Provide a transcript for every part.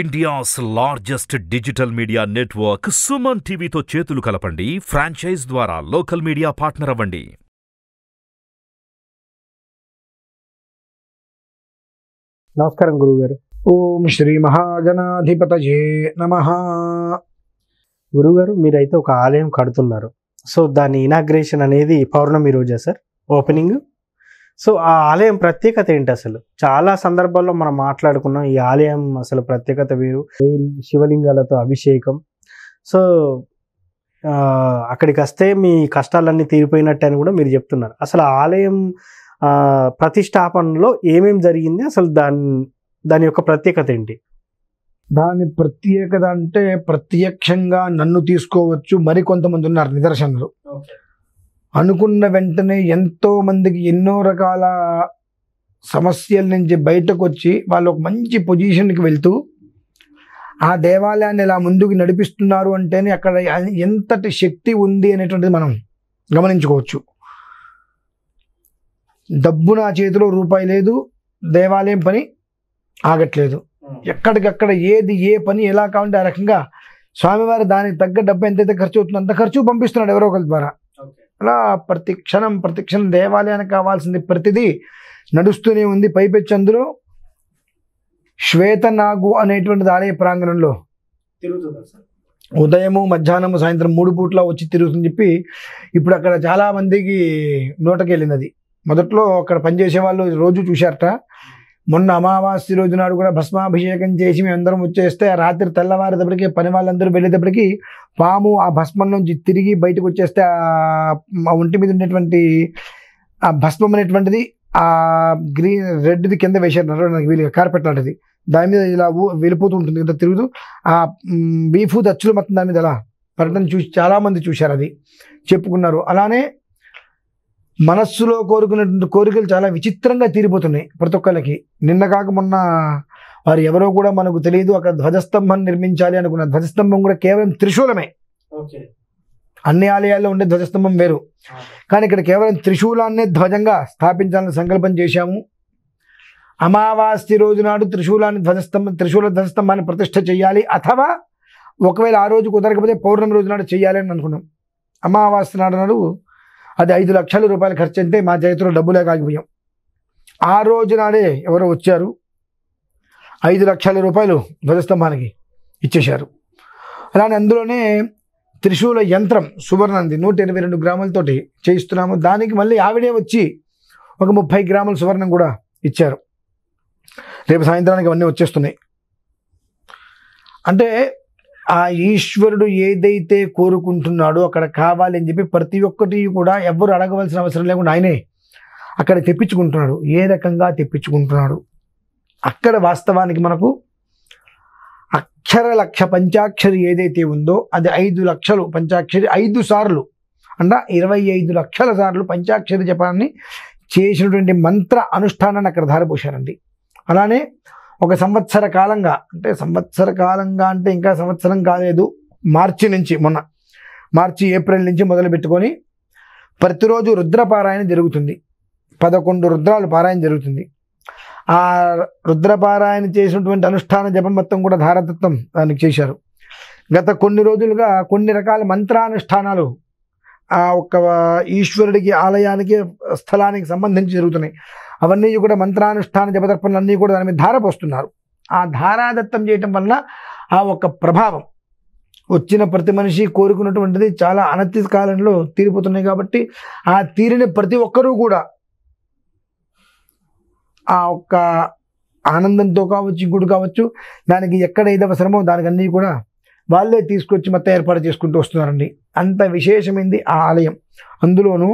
India's largest digital media network Suman టీవీతో చేతులు కలపండి ఫ్రాంచైజ్ ద్వారా లోకల్ మీడియా పార్ట్నర్ అవ్వండి నమస్కారం గురుగారు ఓం శ్రీ మహాజనాధిపత నమ గురుగారు మీరైతే ఒక ఆలయం కడుతున్నారు సో దాని ఇనాగ్రేషన్ అనేది పౌర్ణమి రోజా సార్ ఓపెనింగ్ సో ఆ ఆలయం ప్రత్యేకత ఏంటి అసలు చాలా సందర్భాల్లో మనం మాట్లాడుకున్నాం ఈ ఆలయం అసలు ప్రత్యేకత వేరు శివలింగాలతో అభిషేకం సో అక్కడికి వస్తే మీ కష్టాలన్నీ తీరిపోయినట్టు అని కూడా మీరు చెప్తున్నారు అసలు ఆలయం ప్రతిష్టాపనలో ఏమేమి జరిగింది అసలు దాని దాని యొక్క ప్రత్యేకత ఏంటి దాని ప్రత్యేకత అంటే ప్రత్యక్షంగా నన్ను తీసుకోవచ్చు మరికొంతమంది ఉన్నారు నిదర్శనలు అనుకున్న వెంటనే ఎంతో మందికి ఎన్నో రకాల సమస్యల నుంచి బయటకు వచ్చి వాళ్ళు ఒక మంచి పొజిషన్కి వెళ్తూ ఆ దేవాలయాన్ని ఇలా ముందుకు నడిపిస్తున్నారు అంటేనే అక్కడ ఎంతటి శక్తి ఉంది అనేటువంటిది మనం గమనించుకోవచ్చు డబ్బు నా చేతిలో రూపాయి లేదు దేవాలయం పని ఆగట్లేదు ఎక్కడికక్కడ ఏది ఏ పని ఎలా కావాలంటే ఆ రకంగా స్వామివారు దానికి తగ్గ డబ్బు ఎంతైతే ఖర్చు అవుతుందో అంత ఖర్చు పంపిస్తున్నాడు ఎవరో ఒకరి ద్వారా అలా ప్రతి క్షణం ప్రతి క్షణం దేవాలయానికి కావాల్సింది ప్రతిదీ నడుస్తూనే ఉంది పైపెచ్చి అందులో శ్వేతనాగు అనేటువంటి ఆలయ ప్రాంగణంలో ఉదయము మధ్యాహ్నము సాయంత్రం మూడు పూట్ల వచ్చి తిరుగుతుందని చెప్పి ఇప్పుడు అక్కడ చాలామందికి నోటకెళ్ళింది అది మొదట్లో అక్కడ పనిచేసే వాళ్ళు రోజు చూశారట మొన్న అమావాస్య రోజు నాడు కూడా భస్మాభిషేకం చేసి మేమందరం వచ్చేస్తే రాత్రి తెల్లవారేటప్పటికి పని వాళ్ళందరూ వెళ్ళేటప్పటికి పాము ఆ భస్మం నుంచి తిరిగి బయటకు వచ్చేస్తే ఆ ఒంటి మీద ఉండేటువంటి ఆ భస్మం అనేటువంటిది ఆ గ్రీన్ రెడ్ది కింద వేసారు వీళ్ళు కార్పెట్ లాంటిది దాని మీద ఇలా వెళ్ళిపోతూ ఉంటుంది ఇంత తిరుగుతూ ఆ బీఫు దచ్చులు మొత్తం దాని మీద అలా పర్యటన చూసి చాలామంది చూశారు అది చెప్పుకున్నారు అలానే మనస్సులో కోరుకునేటువంటి కోరికలు చాలా విచిత్రంగా తీరిపోతున్నాయి ప్రతి ఒక్కరికి నిన్న కాక మొన్న వారు ఎవరో కూడా మనకు తెలియదు అక్కడ ధ్వజస్తంభం నిర్మించాలి అనుకున్న ధ్వజస్తంభం కూడా కేవలం త్రిశూలమే అన్ని ఆలయాల్లో ఉండే ధ్వజస్తంభం వేరు కానీ ఇక్కడ కేవలం త్రిశూలాన్నే ధ్వజంగా స్థాపించాలని సంకల్పం చేశాము అమావాస్య రోజు నాడు త్రిశూలాన్ని ధ్వజస్తంభం త్రిశూల ధ్వజస్తంభాన్ని ప్రతిష్ట చేయాలి అథవా ఒకవేళ ఆ రోజు కుదరకపోతే పౌర్ణమి రోజు నాడు చేయాలి అని అనుకున్నాం అమావాస్య నాడు నాడు అది ఐదు లక్షల రూపాయలు ఖర్చు అంటే మా చేతిలో డబ్బులే కాగిపోయాం ఆ రోజు నాడే ఎవరో వచ్చారు ఐదు లక్షల రూపాయలు ధ్వజస్తంభానికి ఇచ్చేశారు అలానే అందులోనే త్రిశూల యంత్రం సువర్ణంది నూట ఎనభై రెండు గ్రాములతోటి చేయిస్తున్నాము దానికి మళ్ళీ ఆవిడే వచ్చి ఒక ముప్పై గ్రాముల సువర్ణం కూడా ఇచ్చారు రేపు సాయంత్రానికి అవన్నీ వచ్చేస్తున్నాయి అంటే ఆ ఈశ్వరుడు ఏదైతే కోరుకుంటున్నాడో అక్కడ కావాలి అని చెప్పి ప్రతి ఒక్కటి కూడా ఎవరు అడగవలసిన అవసరం లేకుండా ఆయనే అక్కడ తెప్పించుకుంటున్నాడు ఏ రకంగా తెప్పించుకుంటున్నాడు అక్కడ వాస్తవానికి మనకు అక్షర లక్ష పంచాక్షరి ఏదైతే ఉందో అది ఐదు లక్షలు పంచాక్షరి ఐదు సార్లు అంట ఇరవై ఐదు లక్షల సార్లు పంచాక్షరి జపాన్ని చేసినటువంటి మంత్ర అనుష్ఠానాన్ని అక్కడ ధారపోశారండి అలానే ఒక సంవత్సర కాలంగా అంటే సంవత్సర కాలంగా అంటే ఇంకా సంవత్సరం కాలేదు మార్చి నుంచి మొన్న మార్చి ఏప్రిల్ నుంచి మొదలు పెట్టుకొని ప్రతిరోజు రుద్రపారాయణ జరుగుతుంది పదకొండు రుద్రాలు పారాయణ జరుగుతుంది ఆ రుద్రపారాయణ చేసినటువంటి అనుష్ఠాన జపం మొత్తం కూడా ధారతత్వం దానికి చేశారు గత కొన్ని రోజులుగా కొన్ని రకాల మంత్రానుష్ఠానాలు ఆ ఒక్క ఈశ్వరుడికి ఆలయానికి స్థలానికి సంబంధించి జరుగుతున్నాయి అవన్నీ కూడా మంత్రానుష్ఠాన జపతర్పణలు అన్నీ కూడా దాని మీద ధారపోస్తున్నారు ఆ ధారాదత్తం చేయటం వలన ఆ ఒక ప్రభావం వచ్చిన ప్రతి మనిషి కోరుకున్నటువంటిది చాలా అనతి కాలంలో తీరిపోతున్నాయి కాబట్టి ఆ తీరిని ప్రతి ఒక్కరూ కూడా ఆ ఒక్క ఆనందంతో కావచ్చు ఇంకోటి కావచ్చు దానికి ఎక్కడ ఏది అవసరమో దానికన్నీ కూడా వాళ్ళే తీసుకొచ్చి మొత్తం ఏర్పాటు చేసుకుంటూ వస్తున్నారండి అంత విశేషమైంది ఆ ఆలయం అందులోనూ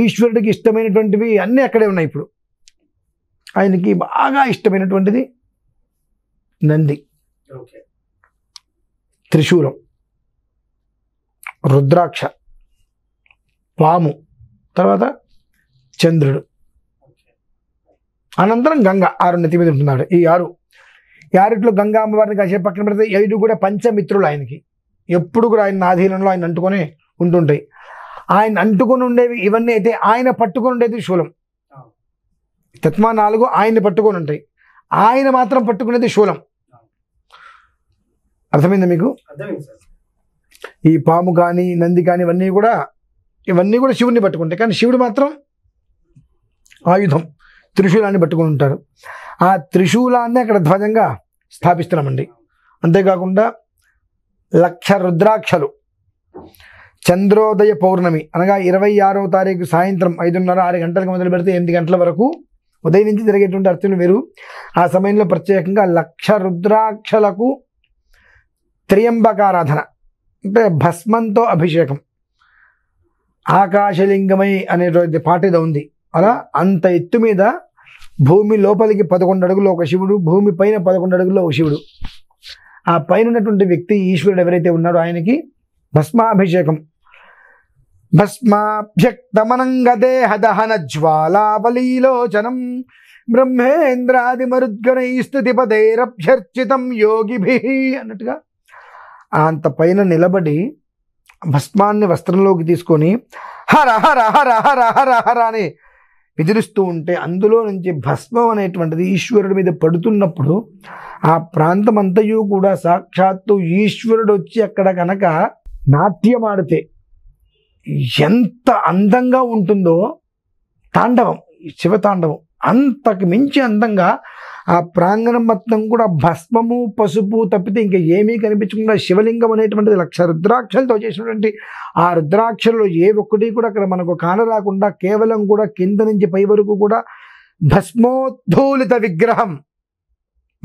ఈశ్వరుడికి ఇష్టమైనటువంటివి అన్నీ అక్కడే ఉన్నాయి ఇప్పుడు ఆయనకి బాగా ఇష్టమైనటువంటిది నంది త్రిశూలం రుద్రాక్ష పాము తర్వాత చంద్రుడు అనంతరం గంగ ఆరు నెత్తి మీద ఉంటున్నాడు ఈ ఆరు యారిట్లో గంగా అమ్మవారిని కాసే పక్కన పెడితే ఐదు కూడా పంచమిత్రులు ఆయనకి ఎప్పుడు కూడా ఆయన ఆధీనంలో ఆయన అంటుకొని ఉంటుంటాయి ఆయన అంటుకొని ఉండేవి ఇవన్నీ అయితే ఆయన పట్టుకొని ఉండేది శూలం తత్మా నాలుగు ఆయన్ని పట్టుకొని ఉంటాయి ఆయన మాత్రం పట్టుకునేది శూలం అర్థమైందా మీకు ఈ పాము కానీ నంది కానీ ఇవన్నీ కూడా ఇవన్నీ కూడా శివుడిని పట్టుకుంటాయి కానీ శివుడు మాత్రం ఆయుధం త్రిశూలాన్ని పట్టుకుని ఉంటారు ఆ త్రిశూలాన్ని అక్కడ ధ్వజంగా స్థాపిస్తున్నామండి అంతేకాకుండా లక్ష రుద్రాక్షలు చంద్రోదయ పౌర్ణమి అనగా ఇరవై ఆరో తారీఖు సాయంత్రం ఐదున్నర ఆరు గంటలకు మొదలు పెడితే ఎనిమిది గంటల వరకు ఉదయం నుంచి జరిగేటువంటి అర్చనలు వేరు ఆ సమయంలో ప్రత్యేకంగా లక్ష రుద్రాక్షలకు త్రియంబకారాధన అంటే భస్మంతో అభిషేకం ఆకాశలింగమై అనేటువంటి పాట ఇది ఉంది అలా అంత ఎత్తు మీద భూమి లోపలికి పదకొండు అడుగులు ఒక శివుడు భూమి పైన పదకొండు అడుగుల్లో ఒక శివుడు ఆ పైన ఉన్నటువంటి వ్యక్తి ఈశ్వరుడు ఎవరైతే ఉన్నాడో ఆయనకి భస్మాభిషేకం భస్మాభ్యక్తమనంగదేహదహన జ్వాలావలీలోచనం బ్రహ్మేంద్రాదిమరుద్గణై స్థుతిపదైరభ్యర్చితం యోగిభి అన్నట్టుగా అంత పైన నిలబడి భస్మాన్ని వస్త్రంలోకి తీసుకొని హర హర హర హర హర హర అని విదిలిస్తూ ఉంటే అందులో నుంచి భస్మం అనేటువంటిది ఈశ్వరుడి మీద పడుతున్నప్పుడు ఆ ప్రాంతం అంతయు కూడా సాక్షాత్తు ఈశ్వరుడు వచ్చి అక్కడ కనుక నాట్యమాడితే ఎంత అందంగా ఉంటుందో తాండవం శివతాండవం అంతకు మించి అందంగా ఆ ప్రాంగణం మొత్తం కూడా భస్మము పసుపు తప్పితే ఇంకా ఏమీ కనిపించకుండా శివలింగం అనేటువంటిది లక్ష రుద్రాక్షలతో చేసినటువంటి ఆ రుద్రాక్షలు ఏ ఒక్కటి కూడా అక్కడ మనకు కానరాకుండా కేవలం కూడా కింద నుంచి పై వరకు కూడా భస్మోద్ధూలిత విగ్రహం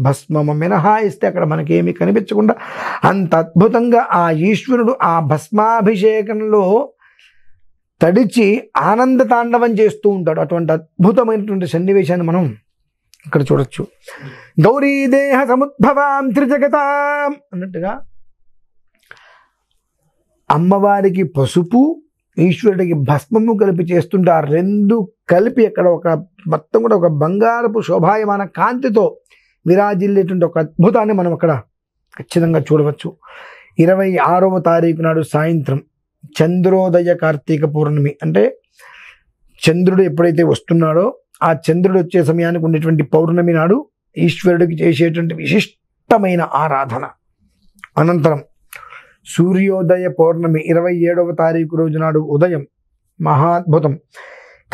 భస్మము మినహాయిస్తే అక్కడ మనకేమీ కనిపించకుండా అంత అద్భుతంగా ఆ ఈశ్వరుడు ఆ భస్మాభిషేకంలో తడిచి ఆనంద తాండవం చేస్తూ ఉంటాడు అటువంటి అద్భుతమైనటువంటి సన్నివేశాన్ని మనం ఇక్కడ చూడొచ్చు గౌరీ దేహ సముద్భవాం త్రిజగతాం అన్నట్టుగా అమ్మవారికి పసుపు ఈశ్వరుడికి భస్మము కలిపి చేస్తుంటే ఆ రెండు కలిపి అక్కడ ఒక మొత్తం కూడా ఒక బంగారపు శోభాయమాన కాంతితో విరాజిల్లేటువంటి ఒక అద్భుతాన్ని మనం అక్కడ ఖచ్చితంగా చూడవచ్చు ఇరవై ఆరవ తారీఖు నాడు సాయంత్రం చంద్రోదయ కార్తీక పౌర్ణమి అంటే చంద్రుడు ఎప్పుడైతే వస్తున్నాడో ఆ చంద్రుడు వచ్చే సమయానికి ఉండేటువంటి పౌర్ణమి నాడు ఈశ్వరుడికి చేసేటువంటి విశిష్టమైన ఆరాధన అనంతరం సూర్యోదయ పౌర్ణమి ఇరవై ఏడవ తారీఖు రోజు నాడు ఉదయం మహాద్భుతం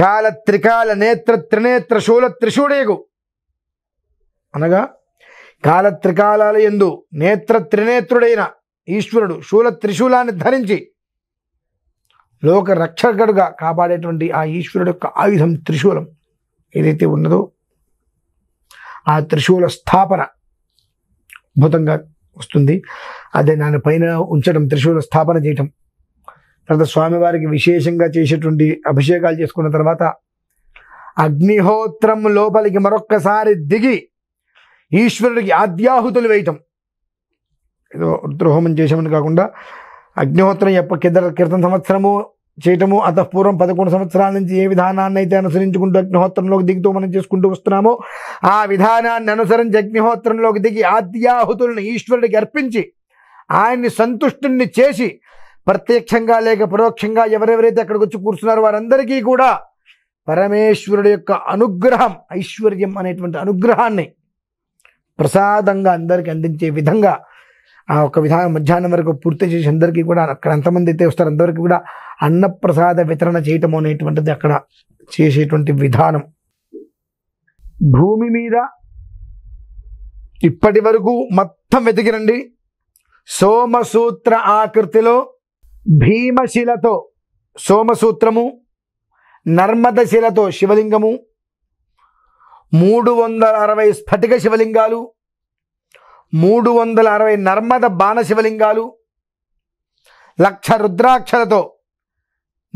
కాల త్రికాల నేత్ర త్రినేత్ర శూల త్రిశూడేగు అనగా కాల త్రికాలయందు నేత్ర త్రినేత్రుడైన ఈశ్వరుడు శూల త్రిశూలాన్ని ధరించి లోక రక్షకుడుగా కాపాడేటువంటి ఆ ఈశ్వరుడు యొక్క ఆయుధం త్రిశూలం ఏదైతే ఉన్నదో ఆ త్రిశూల స్థాపన అద్భుతంగా వస్తుంది అదే దాని పైన ఉంచడం త్రిశూల స్థాపన చేయటం తర్వాత స్వామివారికి విశేషంగా చేసేటువంటి అభిషేకాలు చేసుకున్న తర్వాత అగ్నిహోత్రం లోపలికి మరొక్కసారి దిగి ఈశ్వరుడికి ఆద్యాహుతులు వేయటం ఏదో రుద్రహోమం చేసామని కాకుండా అగ్నిహోత్రం ఎప్ప కింద క్రితం సంవత్సరము చేయటము అంతఃపూర్వం పదకొండు సంవత్సరాల నుంచి ఏ విధానాన్ని అయితే అనుసరించుకుంటూ అగ్నిహోత్రంలోకి దిగుతూ మనం చేసుకుంటూ వస్తున్నామో ఆ విధానాన్ని అనుసరించి అగ్నిహోత్రంలోకి దిగి ఆద్యాహుతులను ఈశ్వరుడికి అర్పించి ఆయన్ని సంతుష్టుని చేసి ప్రత్యక్షంగా లేక పరోక్షంగా ఎవరెవరైతే అక్కడికి వచ్చి కూర్చున్నారో వారందరికీ కూడా పరమేశ్వరుడు యొక్క అనుగ్రహం ఐశ్వర్యం అనేటువంటి అనుగ్రహాన్ని ప్రసాదంగా అందరికీ అందించే విధంగా ఆ ఒక విధానం మధ్యాహ్నం వరకు పూర్తి చేసి అందరికీ కూడా అక్కడ ఎంతమంది అయితే వస్తారు అంతవరకు కూడా అన్నప్రసాద వితరణ చేయటం అనేటువంటిది అక్కడ చేసేటువంటి విధానం భూమి మీద ఇప్పటి వరకు మొత్తం వెతికిరండి సోమసూత్ర ఆకృతిలో భీమశిలతో సోమసూత్రము నర్మదశిలతో శివలింగము మూడు వందల అరవై స్ఫటిక శివలింగాలు మూడు వందల అరవై నర్మద బాణశివలింగాలు లక్ష రుద్రాక్షలతో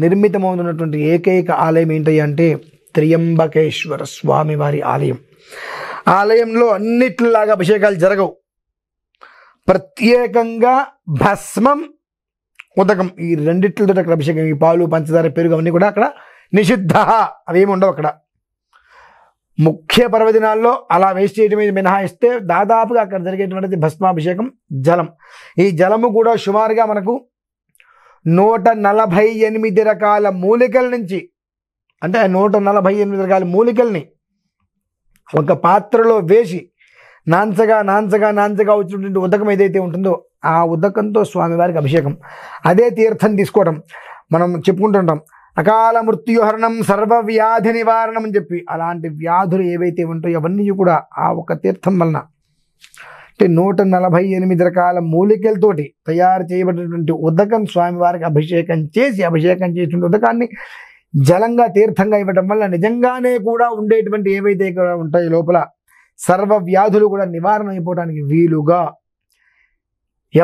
నిర్మితమవుతున్నటువంటి ఏకైక ఆలయం ఏంటి అంటే త్రియంబకేశ్వర స్వామివారి ఆలయం ఆలయంలో అన్నిట్లాగా అభిషేకాలు జరగవు ప్రత్యేకంగా భస్మం ఉదకం ఈ రెండిట్లతో అక్కడ అభిషేకం ఈ పాలు పంచదార పెరుగు అవన్నీ కూడా అక్కడ నిషిద్ధ అవేమి ఉండవు అక్కడ ముఖ్య పర్వదినాల్లో అలా వేస్ట్ చేయడం మీద మినహాయిస్తే దాదాపుగా అక్కడ జరిగేటువంటిది భస్మాభిషేకం జలం ఈ జలము కూడా సుమారుగా మనకు నూట నలభై ఎనిమిది రకాల మూలికల నుంచి అంటే నూట నలభై ఎనిమిది రకాల మూలికల్ని ఒక పాత్రలో వేసి నాంచగా నాంచగా నాంచగా వచ్చినటువంటి ఉదకం ఏదైతే ఉంటుందో ఆ ఉదకంతో స్వామివారికి అభిషేకం అదే తీర్థం తీసుకోవడం మనం చెప్పుకుంటుంటాం అకాల మృత్యుహరణం సర్వవ్యాధి నివారణం అని చెప్పి అలాంటి వ్యాధులు ఏవైతే ఉంటాయో అవన్నీ కూడా ఆ ఒక తీర్థం వలన అంటే నూట నలభై ఎనిమిది రకాల మూలికలతోటి తయారు చేయబడినటువంటి ఉదకం స్వామివారికి అభిషేకం చేసి అభిషేకం చేసిన ఉదకాన్ని జలంగా తీర్థంగా ఇవ్వటం వల్ల నిజంగానే కూడా ఉండేటువంటి ఏవైతే ఉంటాయో లోపల సర్వ వ్యాధులు కూడా నివారణ అయిపోవడానికి వీలుగా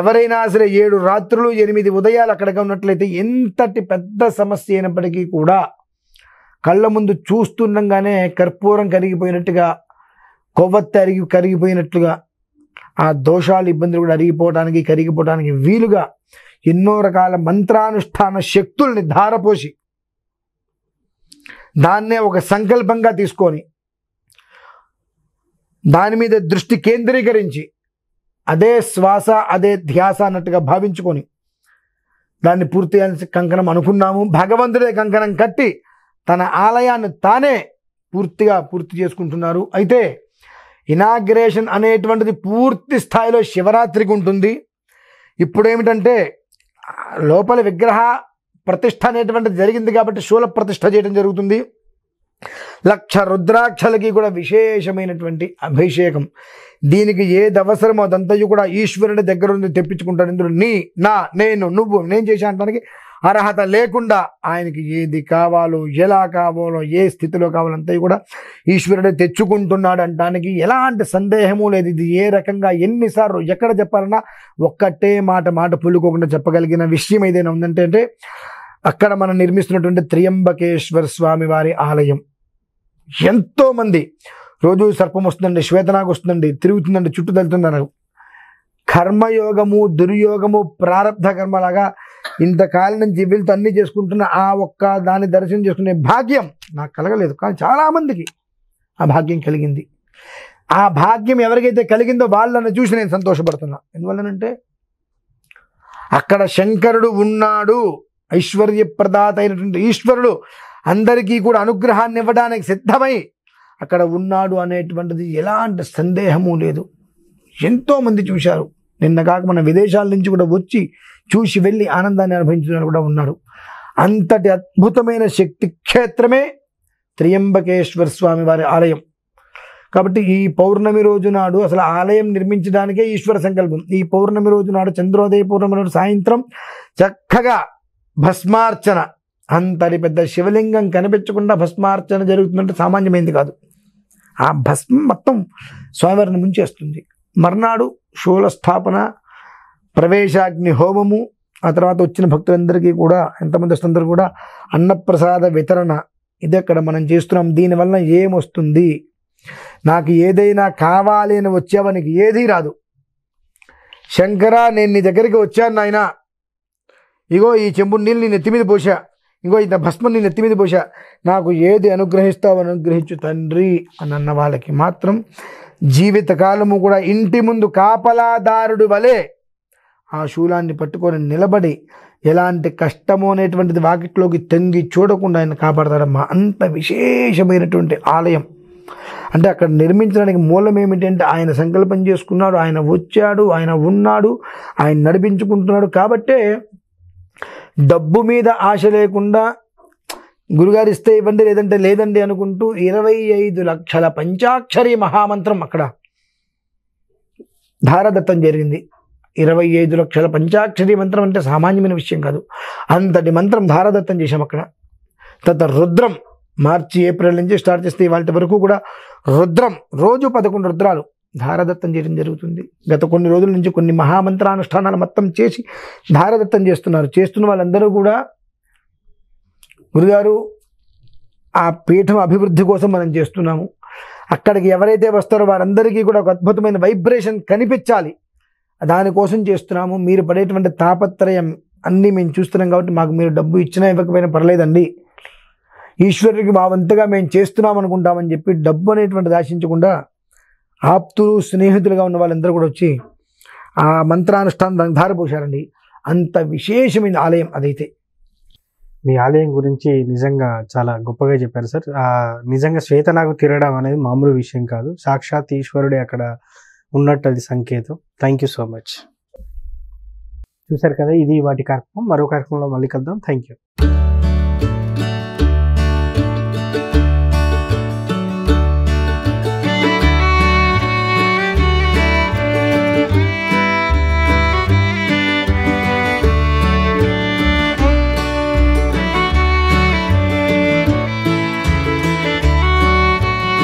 ఎవరైనా సరే ఏడు రాత్రులు ఎనిమిది ఉదయాలు అక్కడికి ఉన్నట్లయితే ఎంతటి పెద్ద సమస్య అయినప్పటికీ కూడా కళ్ళ ముందు చూస్తుండగానే కర్పూరం కరిగిపోయినట్టుగా కొవ్వొత్తి అరిగి కరిగిపోయినట్లుగా ఆ దోషాలు ఇబ్బందులు కూడా అరిగిపోవడానికి కరిగిపోవడానికి వీలుగా ఎన్నో రకాల మంత్రానుష్ఠాన శక్తుల్ని ధారపోసి దాన్నే ఒక సంకల్పంగా తీసుకొని దాని మీద దృష్టి కేంద్రీకరించి అదే శ్వాస అదే ధ్యాస అన్నట్టుగా భావించుకొని దాన్ని పూర్తి కంకణం అనుకున్నాము భగవంతుడే కంకణం కట్టి తన ఆలయాన్ని తానే పూర్తిగా పూర్తి చేసుకుంటున్నారు అయితే ఇనాగ్రేషన్ అనేటువంటిది పూర్తి స్థాయిలో శివరాత్రికి ఉంటుంది ఇప్పుడు ఏమిటంటే లోపల విగ్రహ ప్రతిష్ట అనేటువంటిది జరిగింది కాబట్టి శూల ప్రతిష్ట చేయడం జరుగుతుంది లక్ష రుద్రాక్షలకి కూడా విశేషమైనటువంటి అభిషేకం దీనికి ఏది అవసరమో అదంతా కూడా ఈశ్వరుని దగ్గర నుండి తెప్పించుకుంటాడు ఇందులో నీ నా నేను నువ్వు నేను చేసే అంటానికి అర్హత లేకుండా ఆయనకి ఏది కావాలో ఎలా కావాలో ఏ స్థితిలో కావాలంతా కూడా ఈశ్వరుడే తెచ్చుకుంటున్నాడు అంటానికి ఎలాంటి సందేహము లేదు ఇది ఏ రకంగా ఎన్నిసార్లు ఎక్కడ చెప్పాలన్నా ఒక్కటే మాట మాట పుల్లుకోకుండా చెప్పగలిగిన విషయం ఏదైనా ఉందంటే అక్కడ మనం నిర్మిస్తున్నటువంటి త్రియంబకేశ్వర స్వామి వారి ఆలయం ఎంతోమంది రోజు సర్పం వస్తుందండి శ్వేతనాగ వస్తుందండి తిరుగుతుందండి చుట్టూ తగ్గుతుందన్నారు కర్మయోగము దుర్యోగము ప్రారంధ కర్మలాగా ఇంతకాలం నుంచి వీళ్ళతో అన్నీ చేసుకుంటున్న ఆ ఒక్క దాన్ని దర్శనం చేసుకునే భాగ్యం నాకు కలగలేదు కానీ చాలామందికి ఆ భాగ్యం కలిగింది ఆ భాగ్యం ఎవరికైతే కలిగిందో వాళ్ళని చూసి నేను సంతోషపడుతున్నా ఎందువల్లనంటే అక్కడ శంకరుడు ఉన్నాడు ఐశ్వర్యప్రదాత అయినటువంటి ఈశ్వరుడు అందరికీ కూడా అనుగ్రహాన్ని ఇవ్వడానికి సిద్ధమై అక్కడ ఉన్నాడు అనేటువంటిది ఎలాంటి సందేహము లేదు ఎంతోమంది చూశారు నిన్న కాక మన విదేశాల నుంచి కూడా వచ్చి చూసి వెళ్ళి ఆనందాన్ని అనుభవించిన కూడా ఉన్నారు అంతటి అద్భుతమైన శక్తి క్షేత్రమే త్రియంబకేశ్వర స్వామి వారి ఆలయం కాబట్టి ఈ పౌర్ణమి రోజు నాడు అసలు ఆలయం నిర్మించడానికే ఈశ్వర సంకల్పం ఈ పౌర్ణమి రోజు నాడు చంద్రోదయ పౌర్ణమి నాడు సాయంత్రం చక్కగా భస్మార్చన అంతటి పెద్ద శివలింగం కనిపించకుండా భస్మార్చన జరుగుతుందంటే సామాన్యమైంది కాదు ఆ భస్మం మొత్తం స్వామివారిని ముంచేస్తుంది మర్నాడు షోల స్థాపన ప్రవేశాగ్ని హోమము ఆ తర్వాత వచ్చిన భక్తులందరికీ కూడా ఎంతమంది వస్తుందరూ కూడా అన్నప్రసాద వితరణ ఇది అక్కడ మనం చేస్తున్నాం దీనివల్ల ఏమొస్తుంది నాకు ఏదైనా కావాలి అని వచ్చేవానికి ఏదీ రాదు శంకరా నేను నీ దగ్గరికి వచ్చాను నాయన ఇగో ఈ చెంబు నీళ్ళు నేను ఎత్తి మీద పోసా ఇంకో ఇంత భస్మం నీ నెత్తి మీద పోసా నాకు ఏది అనుగ్రహిస్తావు అనుగ్రహించు తండ్రి అని అన్న వాళ్ళకి మాత్రం జీవితకాలము కూడా ఇంటి ముందు కాపలాదారుడు వలె ఆ శూలాన్ని పట్టుకొని నిలబడి ఎలాంటి కష్టము అనేటువంటిది వాకిట్లోకి తంగి చూడకుండా ఆయన కాపాడతాడమ్మా అంత విశేషమైనటువంటి ఆలయం అంటే అక్కడ నిర్మించడానికి మూలం ఏమిటంటే ఆయన సంకల్పం చేసుకున్నాడు ఆయన వచ్చాడు ఆయన ఉన్నాడు ఆయన నడిపించుకుంటున్నాడు కాబట్టే డబ్బు మీద ఆశ లేకుండా గురుగారు ఇస్తే ఇవ్వండి లేదంటే లేదండి అనుకుంటూ ఇరవై ఐదు లక్షల పంచాక్షరి మహామంత్రం అక్కడ ధారదత్తం జరిగింది ఇరవై ఐదు లక్షల పంచాక్షరి మంత్రం అంటే సామాన్యమైన విషయం కాదు అంతటి మంత్రం ధారదత్తం చేశాం అక్కడ తత రుద్రం మార్చి ఏప్రిల్ నుంచి స్టార్ట్ చేస్తే వాళ్ళ వరకు కూడా రుద్రం రోజు పదకొండు రుద్రాలు ధారదత్తం చేయడం జరుగుతుంది గత కొన్ని రోజుల నుంచి కొన్ని మహామంత్రానుష్ఠానాలు మొత్తం చేసి ధారదత్తం చేస్తున్నారు చేస్తున్న వాళ్ళందరూ కూడా గురుగారు ఆ పీఠం అభివృద్ధి కోసం మనం చేస్తున్నాము అక్కడికి ఎవరైతే వస్తారో వారందరికీ కూడా ఒక అద్భుతమైన వైబ్రేషన్ కనిపించాలి దానికోసం చేస్తున్నాము మీరు పడేటువంటి తాపత్రయం అన్నీ మేము చూస్తున్నాం కాబట్టి మాకు మీరు డబ్బు ఇచ్చినా ఇవ్వకపోయినా పర్లేదండి ఈశ్వరుడికి మా వంతుగా మేము చేస్తున్నాం అనుకుంటామని చెప్పి డబ్బు అనేటువంటిది ఆశించకుండా ఆప్తులు స్నేహితులుగా ఉన్న వాళ్ళందరూ కూడా వచ్చి ఆ మంత్రానుష్ఠానం దానికి ధారపోశారండి అంత విశేషమైన ఆలయం అదైతే మీ ఆలయం గురించి నిజంగా చాలా గొప్పగా చెప్పారు సార్ నిజంగా శ్వేత నాకు తిరగడం అనేది మామూలు విషయం కాదు సాక్షాత్ ఈశ్వరుడే అక్కడ ఉన్నట్టు అది సంకేతం థ్యాంక్ యూ సో మచ్ చూసారు కదా ఇది వాటి కార్యక్రమం మరో కార్యక్రమంలో మళ్ళీ కలుద్దాం థ్యాంక్ యూ